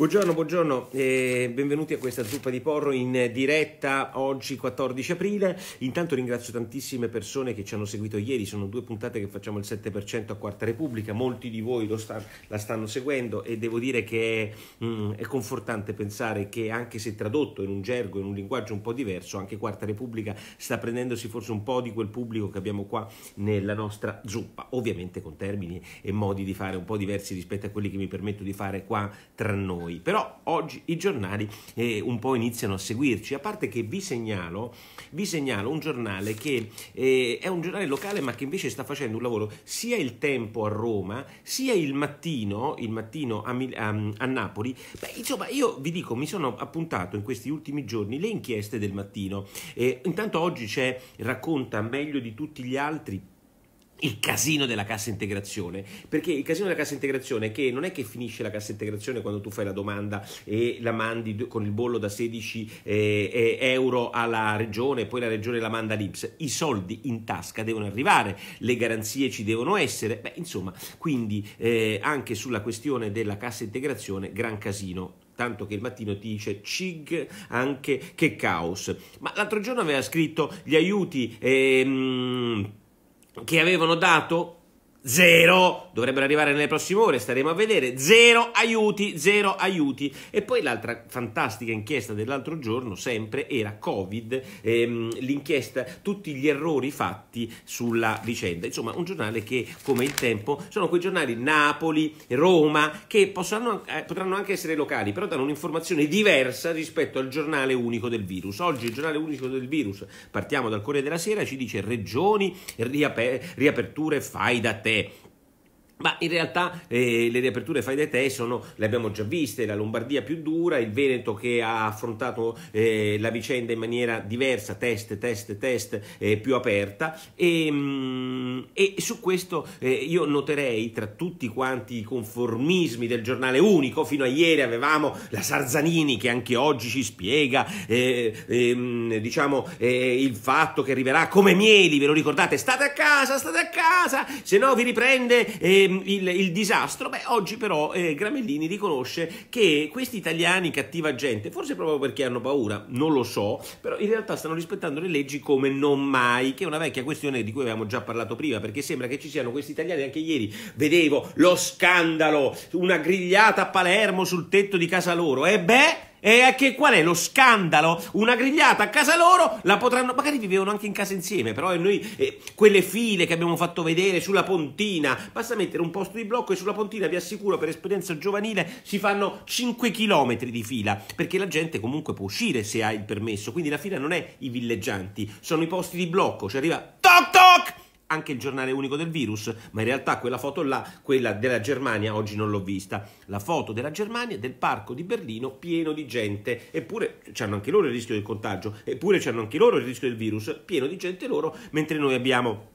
Buongiorno, buongiorno e benvenuti a questa zuppa di porro in diretta oggi 14 aprile. Intanto ringrazio tantissime persone che ci hanno seguito ieri, sono due puntate che facciamo il 7% a Quarta Repubblica, molti di voi sta, la stanno seguendo e devo dire che mh, mm, è confortante pensare che anche se tradotto in un gergo, in un linguaggio un po' diverso, anche Quarta Repubblica sta prendendosi forse un po' di quel pubblico che abbiamo qua nella nostra zuppa, ovviamente con termini e modi di fare un po' diversi rispetto a quelli che mi permetto di fare qua tra noi noi, però oggi i giornali eh, un po' iniziano a seguirci, a parte che vi segnalo, vi segnalo un giornale che eh, è un giornale locale ma che invece sta facendo un lavoro sia il tempo a Roma, sia il mattino, il mattino a, Mil- a, a Napoli. Beh, insomma, io vi dico, mi sono appuntato in questi ultimi giorni le inchieste del mattino. Eh, intanto oggi c'è, racconta meglio di tutti gli altri, il casino della cassa integrazione, perché il casino della cassa integrazione è che non è che finisce la cassa integrazione quando tu fai la domanda e la mandi con il bollo da 16 eh, euro alla regione, e poi la regione la manda all'Ips, i soldi in tasca devono arrivare, le garanzie ci devono essere, beh insomma, quindi eh, anche sulla questione della cassa integrazione gran casino tanto che il mattino ti dice cig anche che caos. Ma l'altro giorno aveva scritto gli aiuti ehm, che avevano dato Zero, dovrebbero arrivare nelle prossime ore, staremo a vedere. Zero aiuti, zero aiuti. E poi l'altra fantastica inchiesta dell'altro giorno, sempre, era Covid, ehm, l'inchiesta, tutti gli errori fatti sulla vicenda. Insomma, un giornale che, come il tempo, sono quei giornali Napoli, Roma, che possono, eh, potranno anche essere locali, però danno un'informazione diversa rispetto al giornale unico del virus. Oggi il giornale unico del virus, partiamo dal Corriere della Sera, ci dice regioni, riaper- riaperture, fai da te de Ma in realtà eh, le riaperture fai da te sono, le abbiamo già viste, la Lombardia più dura, il Veneto che ha affrontato eh, la vicenda in maniera diversa, test, test, test, eh, più aperta e, ehm, mh, e su questo eh, io noterei tra tutti quanti i conformismi del giornale unico, fino a ieri avevamo la Sarzanini che anche oggi ci spiega eh, ehm, diciamo, eh, il fatto che arriverà come mieli, ve lo ricordate, state a casa, state a casa, se no vi riprende il, il, disastro. Beh, oggi però eh, Gramellini riconosce che questi italiani cattiva gente, forse proprio perché hanno paura, non lo so, però in realtà stanno rispettando le leggi come non mai, che è una vecchia questione di cui avevamo già parlato prima, perché sembra che ci siano questi italiani, anche ieri vedevo lo scandalo, una grigliata a Palermo sul tetto di casa loro, e beh... E che qual è lo scandalo? Una grigliata a casa loro la potranno. Magari vivevano anche in casa insieme, però noi eh, quelle file che abbiamo fatto vedere sulla pontina. Basta mettere un posto di blocco e sulla pontina, vi assicuro, per esperienza giovanile si fanno 5 km di fila. Perché la gente comunque può uscire se ha il permesso. Quindi la fila non è i villeggianti, sono i posti di blocco. Ci arriva. Toc toc! anche il giornale unico del virus, ma in realtà quella foto là, quella della Germania, oggi non l'ho vista. La foto della Germania del parco di Berlino pieno di gente, eppure hanno anche loro il rischio del contagio, eppure hanno anche loro il rischio del virus, pieno di gente loro, mentre noi abbiamo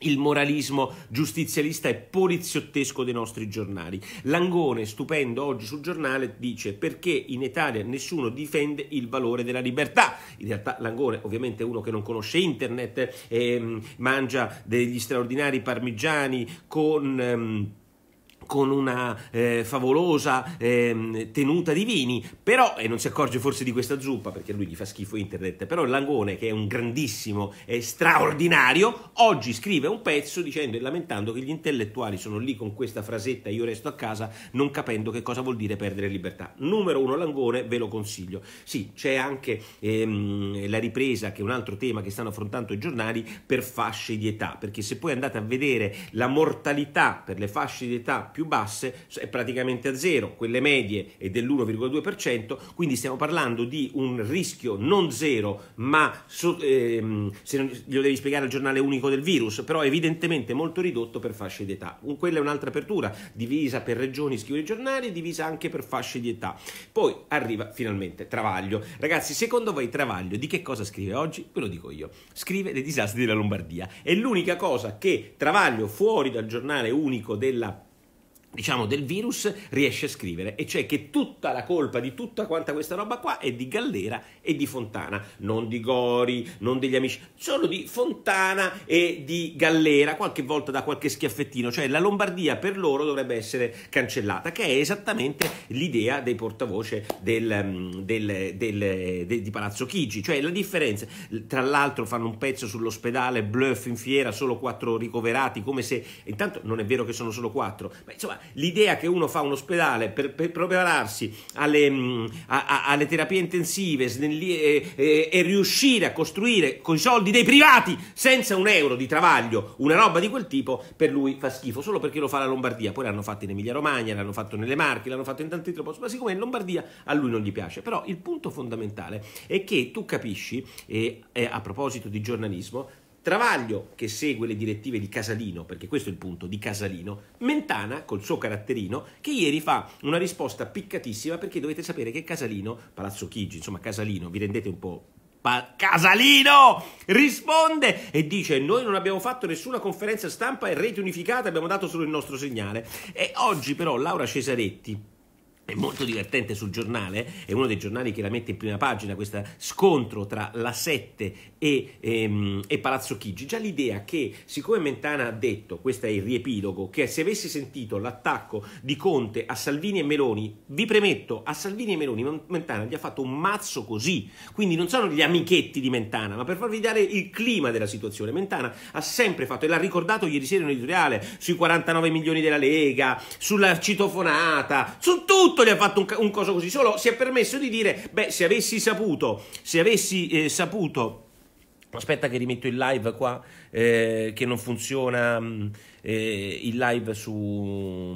il moralismo giustizialista e poliziottesco dei nostri giornali. Langone, stupendo oggi sul giornale, dice perché in Italia nessuno difende il valore della libertà. In realtà Langone ovviamente è uno che non conosce internet, ehm, mangia degli straordinari parmigiani con... Ehm, con una eh, favolosa eh, tenuta di vini, però, e non si accorge forse di questa zuppa perché lui gli fa schifo internet, però Langone, che è un grandissimo e straordinario, oggi scrive un pezzo dicendo e lamentando che gli intellettuali sono lì con questa frasetta io resto a casa non capendo che cosa vuol dire perdere libertà. Numero uno Langone, ve lo consiglio. Sì, c'è anche ehm, la ripresa, che è un altro tema che stanno affrontando i giornali, per fasce di età, perché se poi andate a vedere la mortalità per le fasce di età più basse è praticamente a zero, quelle medie è dell'1,2%, quindi stiamo parlando di un rischio non zero, ma so, ehm, se non, glielo devi spiegare al giornale unico del virus, però evidentemente molto ridotto per fasce di età. Quella è un'altra apertura, divisa per regioni, scrivono i giornali, divisa anche per fasce di età. Poi arriva finalmente Travaglio. Ragazzi, secondo voi Travaglio di che cosa scrive oggi? Ve lo dico io. Scrive dei disastri della Lombardia. È l'unica cosa che Travaglio fuori dal giornale unico della diciamo, del virus riesce a scrivere, e cioè che tutta la colpa di tutta quanta questa roba qua è di Gallera e di Fontana, non di Gori, non degli amici, solo di Fontana e di Gallera, qualche volta da qualche schiaffettino, cioè la Lombardia per loro dovrebbe essere cancellata, che è esattamente l'idea dei portavoce del, mm, del, del, di Palazzo Chigi, cioè la differenza, tra l'altro fanno un pezzo sull'ospedale, bluff in fiera, solo quattro ricoverati, come se, intanto non è vero che sono solo quattro, ma insomma l'idea che uno fa un ospedale per, per prepararsi alle, mh, mm, a, a, alle, terapie intensive snelli, eh, eh, e riuscire a costruire con i soldi dei privati senza un euro di travaglio una roba di quel tipo, per lui fa schifo, solo perché lo fa la Lombardia. Poi l'hanno fatto in Emilia Romagna, l'hanno fatto nelle Marche, l'hanno fatto in tanti altri posti, ma siccome in Lombardia a lui non gli piace. Però il punto fondamentale è che tu capisci, e a proposito di giornalismo, Travaglio, che segue le direttive di Casalino, perché questo è il punto di Casalino, Mentana, col suo caratterino, che ieri fa una risposta piccatissima perché dovete sapere che Casalino, Palazzo Chigi, insomma Casalino, vi rendete un po' Casalino risponde e dice noi non abbiamo fatto nessuna conferenza stampa e rete unificata, abbiamo dato solo il nostro segnale. E oggi però Laura Cesaretti è molto divertente sul giornale, è uno dei giornali che la mette in prima pagina, questo scontro tra la Sette e, ehm, e, Palazzo Chigi, già l'idea che siccome Mentana ha detto, questo è il riepilogo, che se avessi sentito l'attacco di Conte a Salvini e Meloni, vi premetto, a Salvini e Meloni Mentana gli ha fatto un mazzo così, quindi non sono gli amichetti di Mentana, ma per farvi dare il clima della situazione, Mentana ha sempre fatto, e l'ha ricordato ieri sera in un editoriale, sui 49 milioni della Lega, sulla citofonata, su tutto! tutto gli ha fatto un, un coso così, solo si è permesso di dire, beh, se avessi saputo, se avessi eh, saputo... Aspetta che rimetto il live qua, eh, che non funziona mm, eh, il live su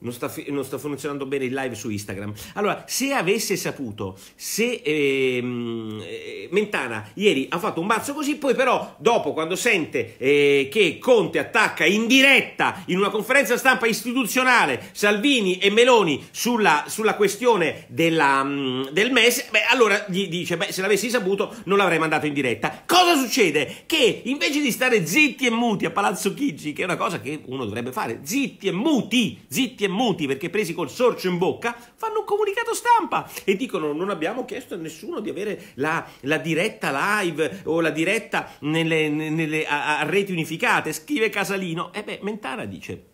non sta, non sta, funzionando bene il live su Instagram. Allora, se avesse saputo, se ehm, eh, Mentana ieri ha fatto un mazzo così, poi però dopo quando sente eh, che Conte attacca in diretta in una conferenza stampa istituzionale Salvini e Meloni sulla, sulla questione della, mm, del MES, beh, allora gli dice, beh, se l'avessi saputo non l'avrei mandato in diretta. Cosa succede? Che invece di stare zitti e muti a Palazzo Chigi, che è una cosa che uno dovrebbe fare, zitti e muti, zitti e muti perché presi col sorcio in bocca, fanno un comunicato stampa e dicono non abbiamo chiesto a nessuno di avere la, la diretta live o la diretta nelle, nelle, a, a reti unificate, scrive Casalino. E eh beh, Mentana dice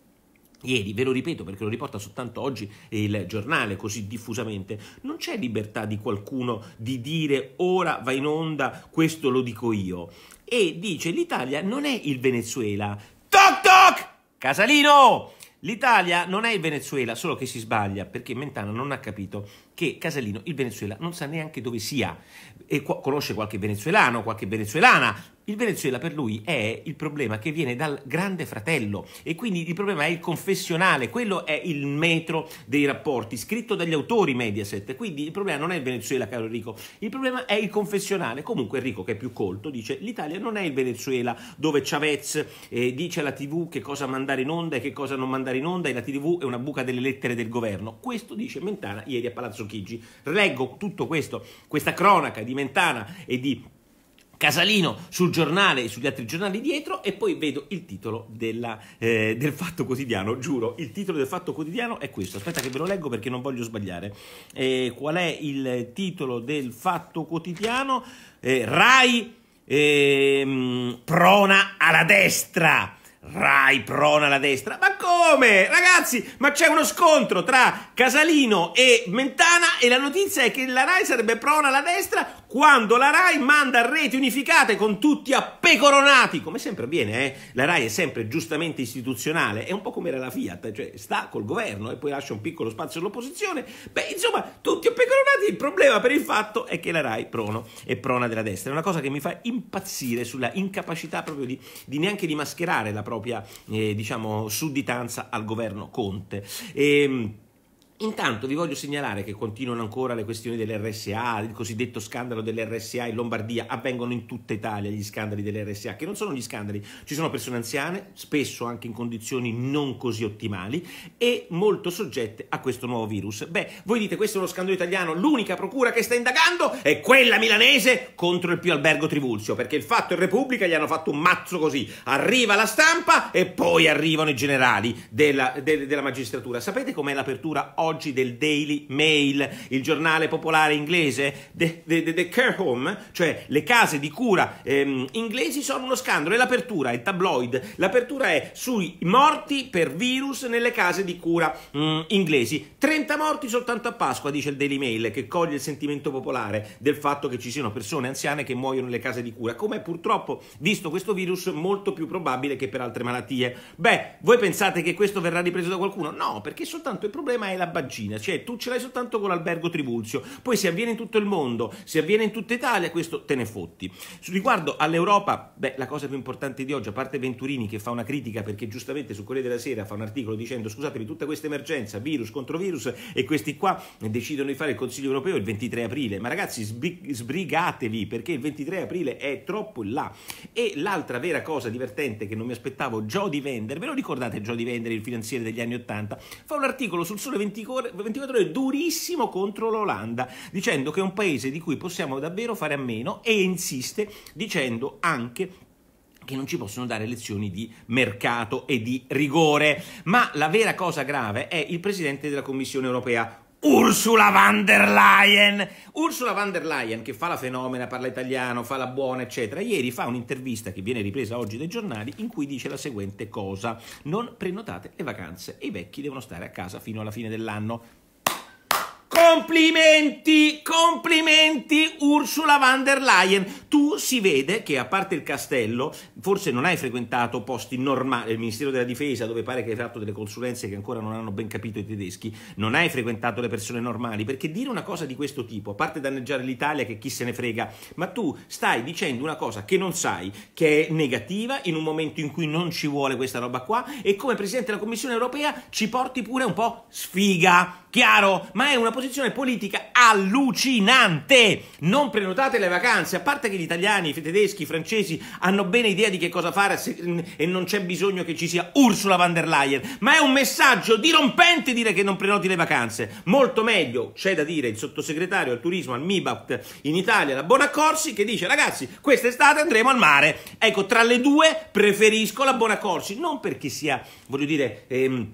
Ieri, ve lo ripeto perché lo riporta soltanto oggi il giornale così diffusamente, non c'è libertà di qualcuno di dire ora va in onda, questo lo dico io. E dice l'Italia non è il Venezuela. Toc toc! Casalino! L'Italia non è il Venezuela, solo che si sbaglia perché Mentana non ha capito che Casalino il Venezuela non sa neanche dove sia e conosce qualche venezuelano, qualche venezuelana. Il Venezuela per lui è il problema che viene dal grande fratello e quindi il problema è il confessionale, quello è il metro dei rapporti, scritto dagli autori Mediaset, quindi il problema non è il Venezuela, caro Enrico, il problema è il confessionale. Comunque Enrico, che è più colto, dice l'Italia non è il Venezuela dove Chavez eh, dice alla TV che cosa mandare in onda e che cosa non mandare in onda e la TV è una buca delle lettere del governo. Questo dice Mentana ieri a Palazzo Chigi. Leggo tutto questo, questa cronaca di Mentana e di Casalino sul giornale e sugli altri giornali dietro e poi vedo il titolo della, eh, del Fatto Quotidiano, giuro, il titolo del Fatto Quotidiano è questo, aspetta che ve lo leggo perché non voglio sbagliare. Eh, qual è il titolo del Fatto Quotidiano? Eh, Rai ehm, prona alla destra, Rai prona alla destra, ma come? come? Ragazzi, ma c'è uno scontro tra Casalino e Mentana e la notizia è che la RAI sarebbe prona alla destra quando la RAI manda reti unificate con tutti a pecoronati, come sempre avviene, eh? la RAI è sempre giustamente istituzionale, è un po' come era la Fiat, cioè sta col governo e poi lascia un piccolo spazio all'opposizione, beh insomma tutti a pecoronati, il problema per il fatto è che la RAI prono è prona della destra, è una cosa che mi fa impazzire sulla incapacità proprio di, di neanche di mascherare la propria eh, diciamo sudditanza al governo Conte. E, ehm, Intanto vi voglio segnalare che continuano ancora le questioni dell'RSA, il cosiddetto scandalo dell'RSA in Lombardia, avvengono in tutta Italia gli scandali dell'RSA, che non sono gli scandali, ci sono persone anziane, spesso anche in condizioni non così ottimali e molto soggette a questo nuovo virus. Beh, voi dite questo è uno scandalo italiano, l'unica procura che sta indagando è quella milanese contro il più albergo Trivulzio, perché il fatto e Repubblica gli hanno fatto un mazzo così, arriva la stampa e poi arrivano i generali della, de, della magistratura. Sapete com'è l'apertura oggi? oggi del Daily Mail, il giornale popolare inglese, The, the, the, the Care Home, cioè le case di cura ehm, inglesi, sono uno scandalo. E l'apertura è tabloid. L'apertura è sui morti per virus nelle case di cura mm, inglesi. 30 morti soltanto a Pasqua, dice il Daily Mail, che coglie il sentimento popolare del fatto che ci siano persone anziane che muoiono nelle case di cura, come purtroppo, visto questo virus, molto più probabile che per altre malattie. Beh, voi pensate che questo verrà ripreso da qualcuno? No, perché soltanto il problema è la pagina, cioè tu ce l'hai soltanto con l'albergo Trivulzio, poi se avviene in tutto il mondo, se avviene in tutta Italia, questo te ne fotti. Su riguardo all'Europa, beh, la cosa più importante di oggi, a parte Venturini che fa una critica perché giustamente su Corriere della Sera fa un articolo dicendo scusatemi, tutta questa emergenza, virus contro virus e questi qua decidono di fare il Consiglio Europeo il 23 aprile, ma ragazzi sbrigatevi perché il 23 aprile è troppo in là. E l'altra vera cosa divertente che non mi aspettavo, Jody Vender, ve lo ricordate Jody Vender, il finanziere degli anni 80, fa un articolo sul Sole 24 24 ore durissimo contro l'Olanda, dicendo che è un paese di cui possiamo davvero fare a meno e insiste dicendo anche che non ci possono dare lezioni di mercato e di rigore. Ma la vera cosa grave è il presidente della Commissione europea. Ursula von der Leyen. Ursula von der Leyen, che fa la fenomena, parla italiano, fa la buona, eccetera, ieri fa un'intervista che viene ripresa oggi dai giornali in cui dice la seguente cosa: Non prenotate le vacanze i vecchi devono stare a casa fino alla fine dell'anno. Complimenti, complimenti Ursula von der Leyen. Tu si vede che a parte il castello, forse non hai frequentato posti normali, il Ministero della Difesa dove pare che hai fatto delle consulenze che ancora non hanno ben capito i tedeschi, non hai frequentato le persone normali, perché dire una cosa di questo tipo, a parte danneggiare l'Italia che chi se ne frega, ma tu stai dicendo una cosa che non sai, che è negativa in un momento in cui non ci vuole questa roba qua e come Presidente della Commissione Europea ci porti pure un po' sfiga, chiaro? Ma è una posizione posizione politica allucinante. Non prenotate le vacanze, a parte che gli italiani, i tedeschi, i francesi hanno bene idea di che cosa fare se, mm, e non c'è bisogno che ci sia Ursula von der Leyen, ma è un messaggio dirompente dire che non prenoti le vacanze. Molto meglio, c'è da dire, il sottosegretario al turismo al MIBAP in Italia, la Bonaccorsi, che dice ragazzi, quest'estate andremo al mare. Ecco, tra le due preferisco la Bonaccorsi, non perché sia, voglio dire... Ehm,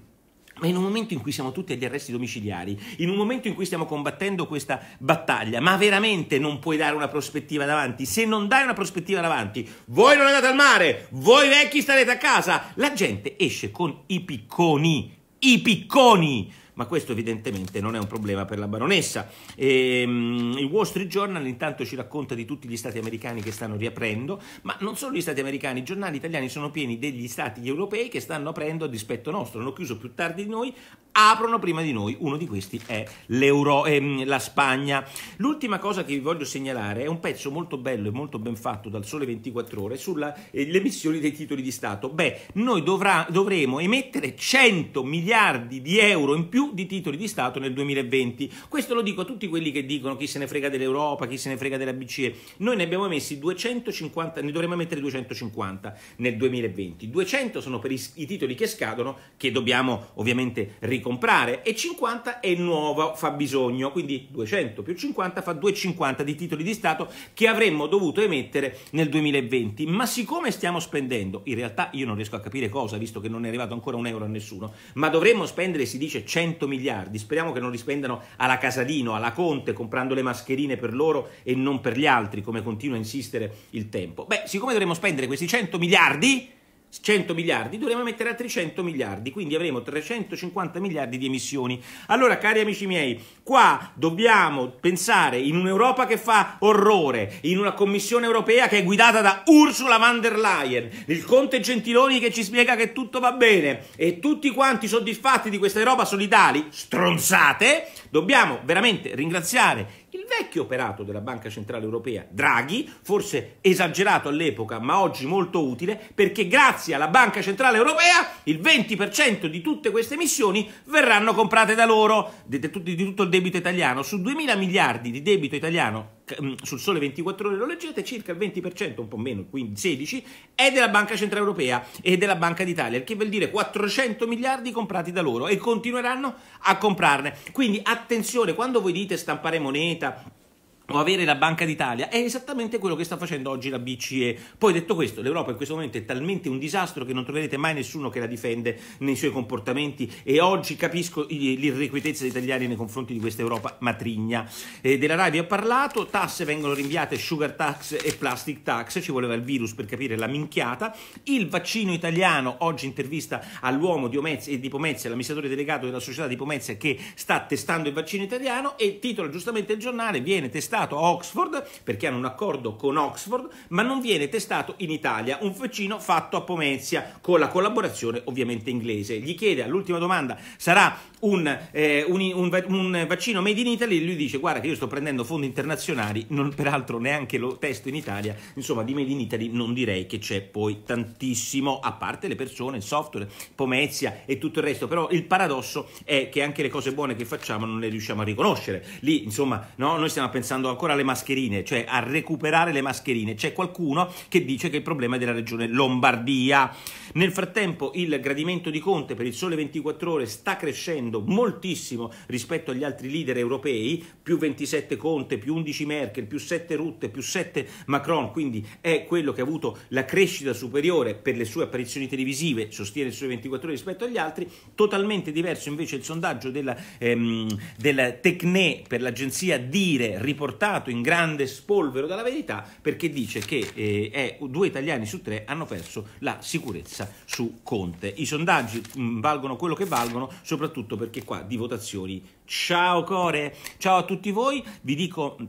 ma in un momento in cui siamo tutti agli arresti domiciliari, in un momento in cui stiamo combattendo questa battaglia, ma veramente non puoi dare una prospettiva davanti? Se non dai una prospettiva davanti, voi non andate al mare, voi vecchi starete a casa, la gente esce con i picconi, i picconi! ma questo evidentemente non è un problema per la baronessa. E, um, il Wall Street Journal intanto ci racconta di tutti gli stati americani che stanno riaprendo, ma non solo gli stati americani, i giornali italiani sono pieni degli stati europei che stanno aprendo a dispetto nostro, hanno chiuso più tardi di noi, aprono prima di noi. Uno di questi è ehm, la Spagna. L'ultima cosa che vi voglio segnalare è un pezzo molto bello e molto ben fatto dal Sole 24 Ore sulle eh, emissioni dei titoli di Stato. Beh, noi dovrà, dovremo emettere 100 miliardi di euro in più di titoli di Stato nel 2020. Questo lo dico a tutti quelli che dicono chi se ne frega dell'Europa, chi se ne frega della BCE. Noi ne abbiamo emessi 250, ne dovremmo emettere 250 nel 2020. 200 sono per i, i titoli che scadono, che dobbiamo ovviamente ricordare comprare e 50 è il nuovo fabbisogno, quindi 200 più 50 fa 250 di titoli di Stato che avremmo dovuto emettere nel 2020, ma siccome stiamo spendendo, in realtà io non riesco a capire cosa, visto che non è arrivato ancora un euro a nessuno, ma dovremmo spendere, si dice, 100 miliardi, speriamo che non li spendano alla Casalino, alla Conte, comprando le mascherine per loro e non per gli altri, come continua a insistere il tempo. Beh, siccome dovremmo spendere questi 100 miliardi, 100 miliardi, dovremo mettere altri 100 miliardi, quindi avremo 350 miliardi di emissioni. Allora, cari amici miei, qua dobbiamo pensare in un'Europa che fa orrore, in una Commissione europea che è guidata da Ursula von der Leyen, il Conte Gentiloni che ci spiega che tutto va bene e tutti quanti soddisfatti di questa Europa solidali, stronzate, dobbiamo veramente ringraziare il vecchio operato della Banca Centrale Europea Draghi, forse esagerato all'epoca ma oggi molto utile, perché grazie alla Banca Centrale Europea il 20% di tutte queste emissioni verranno comprate da loro, di tutto il debito italiano, su 2.000 miliardi di debito italiano Mm, sul sole 24 ore lo leggete, circa il 20%, un po' meno, quindi 16, è della Banca Centrale Europea e della Banca d'Italia, il che vuol dire 400 miliardi comprati da loro e continueranno a comprarne. Quindi attenzione, quando voi dite stampare moneta, o avere la Banca d'Italia è esattamente quello che sta facendo oggi la BCE. Poi detto questo, l'Europa in questo momento è talmente un disastro che non troverete mai nessuno che la difende nei suoi comportamenti e oggi capisco l'irrequietezza degli italiani nei confronti di questa Europa matrigna. Eh, della RAI vi ho parlato, tasse vengono rinviate, sugar tax e plastic tax, ci voleva il virus per capire la minchiata. Il vaccino italiano, oggi intervista all'uomo di, Omezia, e di Pomezia, l'amministratore delegato della società di Pomezia che sta testando il vaccino italiano e il titolo giustamente il giornale viene testato testato a Oxford perché hanno un accordo con Oxford, ma non viene testato in Italia, un vaccino fatto a Pomezia con la collaborazione ovviamente inglese. Gli chiede all'ultima domanda, sarà un, eh, un, un, un vaccino made in Italy? Lui dice guarda che io sto prendendo fondi internazionali, non peraltro neanche lo testo in Italia, insomma di made in Italy non direi che c'è poi tantissimo, a parte le persone, il software, Pomezia e tutto il resto, però il paradosso è che anche le cose buone che facciamo non le riusciamo a riconoscere. Lì insomma no, noi stiamo pensando pensando ancora alle mascherine, cioè a recuperare le mascherine. C'è qualcuno che dice che il problema è della regione Lombardia. Nel frattempo il gradimento di Conte per il sole 24 ore sta crescendo moltissimo rispetto agli altri leader europei, più 27 Conte, più 11 Merkel, più 7 Rutte, più 7 Macron, quindi è quello che ha avuto la crescita superiore per le sue apparizioni televisive, sostiene il sole 24 ore rispetto agli altri, totalmente diverso invece il sondaggio della, ehm, della Tecne per l'agenzia Dire riportato portato in grande spolvero dalla verità perché dice che eh, è, due italiani su tre hanno perso la sicurezza su Conte. I sondaggi mh, mm, valgono quello che valgono, soprattutto perché qua di votazioni. Ciao Core, ciao a tutti voi, vi dico mm,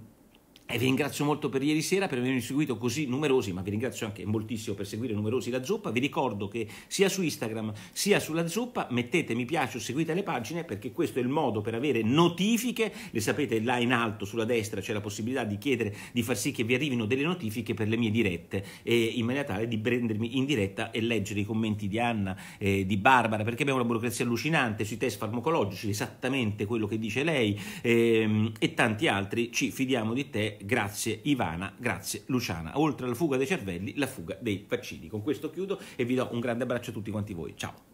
e vi ringrazio molto per ieri sera, per avermi seguito così numerosi, ma vi ringrazio anche moltissimo per seguire numerosi la zuppa. Vi ricordo che sia su Instagram sia sulla zuppa mettete mi piace o seguite le pagine perché questo è il modo per avere notifiche. Le sapete là in alto sulla destra c'è la possibilità di chiedere di far sì che vi arrivino delle notifiche per le mie dirette e in maniera tale di prendermi in diretta e leggere i commenti di Anna, eh, di Barbara, perché abbiamo una burocrazia allucinante sui test farmacologici, esattamente quello che dice lei eh, e tanti altri. Ci fidiamo di te grazie, Ivana, grazie Luciana. Oltre alla fuga dei cervelli, la fuga dei vaccini. Con questo chiudo e vi do un grande abbraccio a tutti quanti voi. Ciao.